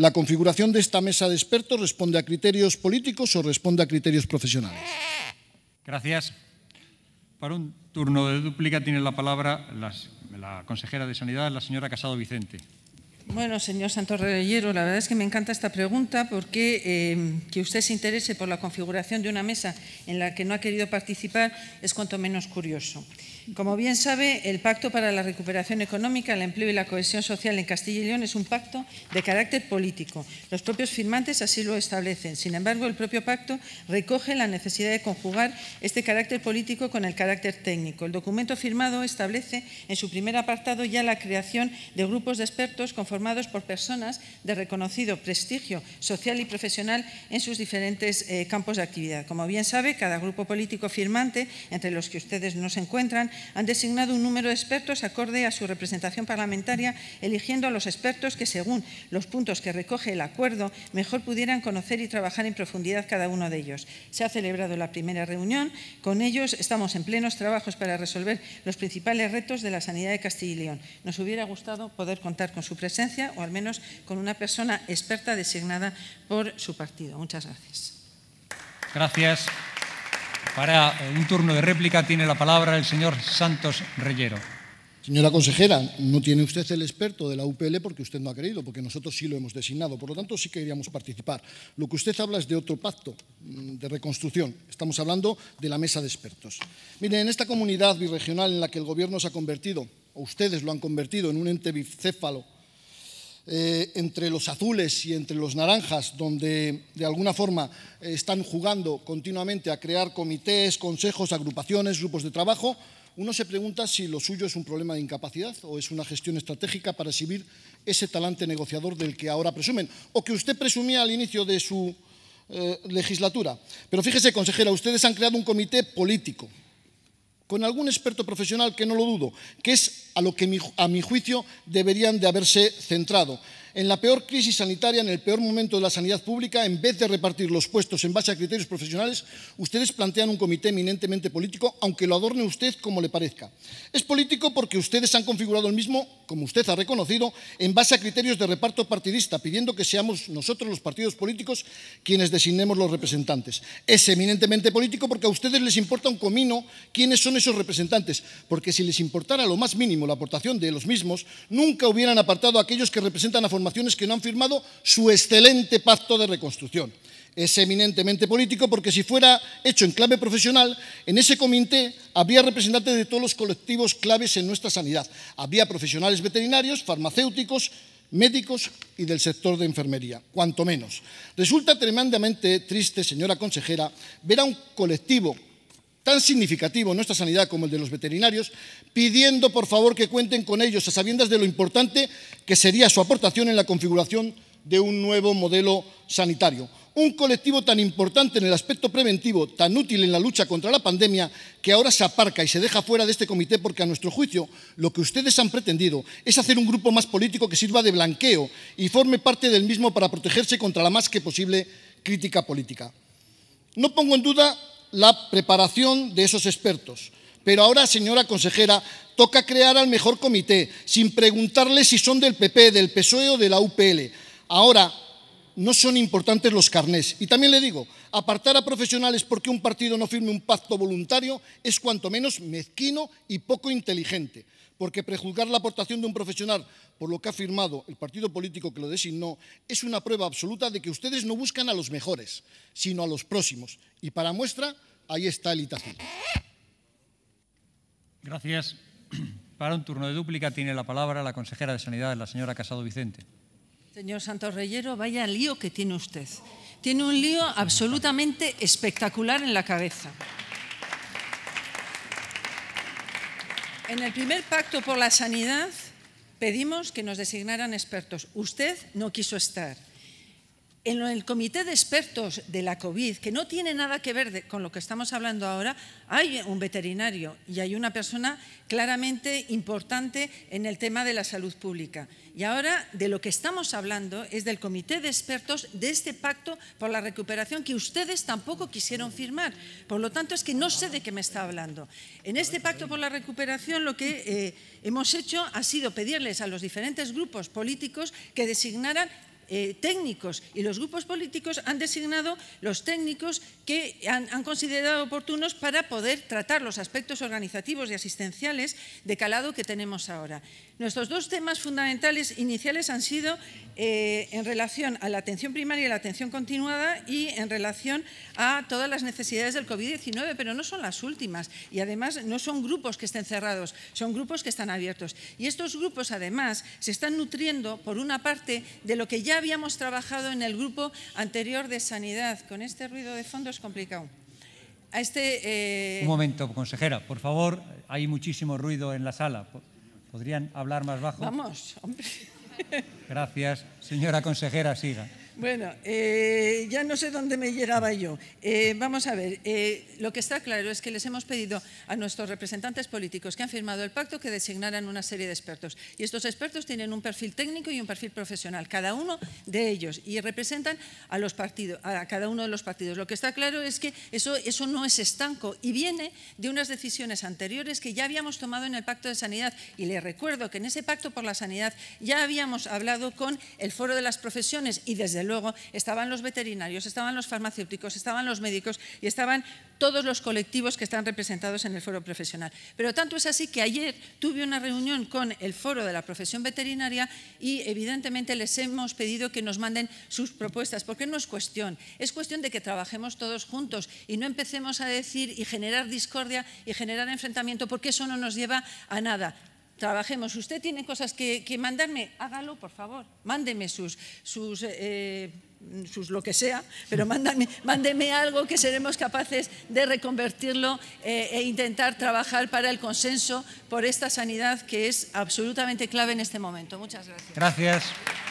La configuración de esta mesa de expertos responde a criterios políticos o responde a criterios profesionales. Gracias. Para un turno de dúplica tiene la palabra la consejera de Sanidad, la señora Casado Vicente. Bueno, señor Santos la verdad es que me encanta esta pregunta porque eh, que usted se interese por la configuración de una mesa en la que no ha querido participar es cuanto menos curioso. Como bien sabe, el Pacto para la Recuperación Económica, el Empleo y la Cohesión Social en Castilla y León es un pacto de carácter político. Los propios firmantes así lo establecen. Sin embargo, el propio pacto recoge la necesidad de conjugar este carácter político con el carácter técnico. El documento firmado establece en su primer apartado ya la creación de grupos de expertos conformados por personas de reconocido prestigio social y profesional en sus diferentes eh, campos de actividad. Como bien sabe, cada grupo político firmante, entre los que ustedes no se encuentran, han designado un número de expertos acorde a su representación parlamentaria, eligiendo a los expertos que, según los puntos que recoge el acuerdo, mejor pudieran conocer y trabajar en profundidad cada uno de ellos. Se ha celebrado la primera reunión. Con ellos estamos en plenos trabajos para resolver los principales retos de la sanidad de Castilla y León. Nos hubiera gustado poder contar con su presencia o al menos con una persona experta designada por su partido. Muchas gracias. Gracias. Para eh, un turno de réplica tiene la palabra el señor Santos Reyero. Señora consejera, no tiene usted el experto de la UPL porque usted no ha querido, porque nosotros sí lo hemos designado. Por lo tanto, sí queríamos participar. Lo que usted habla es de otro pacto mm, de reconstrucción. Estamos hablando de la mesa de expertos. Mire, en esta comunidad birregional en la que el Gobierno se ha convertido, o ustedes lo han convertido en un ente bicéfalo, eh, entre los azules y entre los naranjas, donde de alguna forma eh, están jugando continuamente a crear comités, consejos, agrupaciones, grupos de trabajo, uno se pregunta si lo suyo es un problema de incapacidad o es una gestión estratégica para exhibir ese talante negociador del que ahora presumen, o que usted presumía al inicio de su eh, legislatura. Pero fíjese, consejera, ustedes han creado un comité político, con algún experto profesional que no lo dudo, que es a lo que a mi juicio deberían de haberse centrado. En la peor crisis sanitaria, en el peor momento de la sanidad pública, en vez de repartir los puestos en base a criterios profesionales, ustedes plantean un comité eminentemente político, aunque lo adorne usted como le parezca. Es político porque ustedes han configurado el mismo, como usted ha reconocido, en base a criterios de reparto partidista, pidiendo que seamos nosotros los partidos políticos quienes designemos los representantes. Es eminentemente político porque a ustedes les importa un comino quiénes son esos representantes, porque si les importara lo más mínimo la aportación de los mismos, nunca hubieran apartado a aquellos que representan a formaciones que no han firmado su excelente pacto de reconstrucción. Es eminentemente político porque si fuera hecho en clave profesional, en ese comité habría representantes de todos los colectivos claves en nuestra sanidad. Había profesionales veterinarios, farmacéuticos, médicos y del sector de enfermería, cuanto menos. Resulta tremendamente triste, señora consejera, ver a un colectivo tan significativo en nuestra sanidad como el de los veterinarios, pidiendo por favor que cuenten con ellos a sabiendas de lo importante que sería su aportación en la configuración de un nuevo modelo sanitario. Un colectivo tan importante en el aspecto preventivo, tan útil en la lucha contra la pandemia, que ahora se aparca y se deja fuera de este comité porque a nuestro juicio lo que ustedes han pretendido es hacer un grupo más político que sirva de blanqueo y forme parte del mismo para protegerse contra la más que posible crítica política. No pongo en duda la preparación de esos expertos. Pero ahora, señora consejera, toca crear al mejor comité, sin preguntarle si son del PP, del PSOE o de la UPL. Ahora, no son importantes los carnés. Y también le digo, apartar a profesionales porque un partido no firme un pacto voluntario es cuanto menos mezquino y poco inteligente porque prejuzgar la aportación de un profesional por lo que ha firmado el partido político que lo designó es una prueba absoluta de que ustedes no buscan a los mejores, sino a los próximos. Y para muestra, ahí está el Itací. Gracias. Para un turno de dúplica tiene la palabra la consejera de Sanidad, la señora Casado Vicente. Señor Santos Reyero, vaya lío que tiene usted. Tiene un lío absolutamente espectacular en la cabeza. En el primer pacto por la sanidad pedimos que nos designaran expertos. Usted no quiso estar. En el comité de expertos de la COVID, que no tiene nada que ver con lo que estamos hablando ahora, hay un veterinario y hay una persona claramente importante en el tema de la salud pública. Y ahora de lo que estamos hablando es del comité de expertos de este pacto por la recuperación que ustedes tampoco quisieron firmar. Por lo tanto, es que no sé de qué me está hablando. En este pacto por la recuperación lo que eh, hemos hecho ha sido pedirles a los diferentes grupos políticos que designaran eh, técnicos y los grupos políticos han designado los técnicos que han considerado oportunos para poder tratar los aspectos organizativos y asistenciales de calado que tenemos ahora. Nuestros dos temas fundamentales iniciales han sido eh, en relación a la atención primaria y la atención continuada y en relación a todas las necesidades del COVID-19, pero no son las últimas y además no son grupos que estén cerrados, son grupos que están abiertos. Y estos grupos además se están nutriendo por una parte de lo que ya habíamos trabajado en el grupo anterior de sanidad. Con este ruido de fondo es complicado. A este, eh, Un momento, consejera, por favor, hay muchísimo ruido en la sala. ¿Podrían hablar más bajo? Vamos, hombre. Gracias. Señora consejera, siga. Bueno, eh, ya no sé dónde me llegaba yo. Eh, vamos a ver, eh, lo que está claro es que les hemos pedido a nuestros representantes políticos que han firmado el pacto que designaran una serie de expertos. Y estos expertos tienen un perfil técnico y un perfil profesional, cada uno de ellos, y representan a, los partidos, a cada uno de los partidos. Lo que está claro es que eso, eso no es estanco y viene de unas decisiones anteriores que ya habíamos tomado en el pacto de sanidad. Y les recuerdo que en ese pacto por la sanidad ya habíamos hablado con el Foro de las Profesiones y desde luego luego, estaban los veterinarios, estaban los farmacéuticos, estaban los médicos y estaban todos los colectivos que están representados en el foro profesional. Pero tanto es así que ayer tuve una reunión con el foro de la profesión veterinaria y evidentemente les hemos pedido que nos manden sus propuestas, porque no es cuestión, es cuestión de que trabajemos todos juntos y no empecemos a decir y generar discordia y generar enfrentamiento, porque eso no nos lleva a nada trabajemos. Usted tiene cosas que, mandarme, hágalo, por favor. Mándeme sus, sus, eh, eh, sus lo que sea, pero mándame, mándeme algo que seremos capaces de reconvertirlo eh, e intentar trabajar para el consenso por esta sanidad que es absolutamente clave en este momento. Muchas gracias. Gracias.